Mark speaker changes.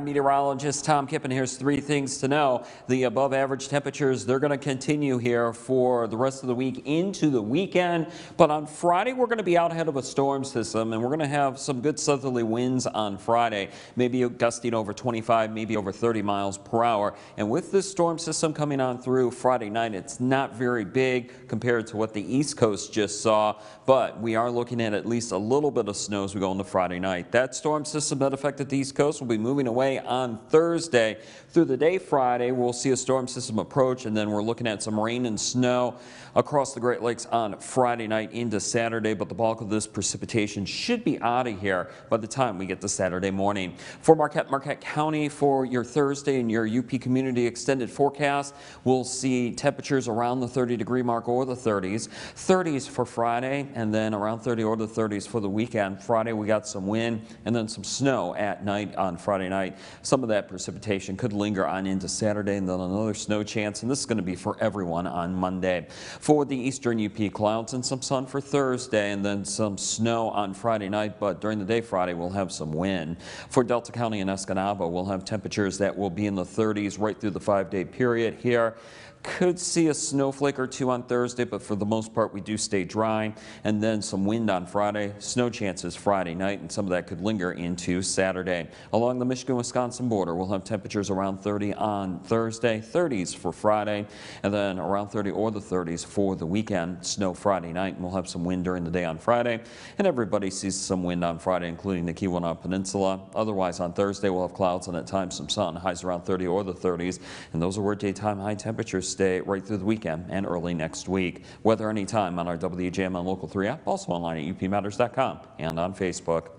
Speaker 1: meteorologist Tom Kippen. Here's three things to know. The above average temperatures, they're going to continue here for the rest of the week into the weekend. But on Friday, we're going to be out ahead of a storm system and we're going to have some good southerly winds on Friday, maybe gusting over 25, maybe over 30 miles per hour. And with this storm system coming on through Friday night, it's not very big compared to what the East Coast just saw. But we are looking at at least a little bit of snow as we go into Friday night. That storm system that affected the East Coast will be moving away on Thursday. Through the day Friday, we'll see a storm system approach, and then we're looking at some rain and snow across the Great Lakes on Friday night into Saturday, but the bulk of this precipitation should be out of here by the time we get to Saturday morning. For Marquette, Marquette County for your Thursday and your UP Community Extended Forecast, we'll see temperatures around the 30 degree mark or the 30s. 30s for Friday, and then around 30 or the 30s for the weekend. Friday, we got some wind and then some snow at night on Friday night tonight. Some of that precipitation could linger on into Saturday and then another snow chance, and this is going to be for everyone on Monday. For the eastern UP, clouds and some sun for Thursday, and then some snow on Friday night, but during the day Friday, we'll have some wind. For Delta County and Escanaba, we'll have temperatures that will be in the 30s right through the five-day period here could see a snowflake or two on Thursday, but for the most part, we do stay dry. And then some wind on Friday, snow chances Friday night, and some of that could linger into Saturday. Along the Michigan Wisconsin border. We'll have temperatures around 30 on Thursday, 30s for Friday, and then around 30 or the 30s for the weekend. Snow Friday night, and we'll have some wind during the day on Friday. And everybody sees some wind on Friday, including the Keweenaw Peninsula. Otherwise, on Thursday, we'll have clouds and at times some sun. Highs around 30 or the 30s, and those are where daytime high temperatures stay right through the weekend and early next week. Weather anytime on our WJM on Local 3 app, also online at upmatters.com and on Facebook.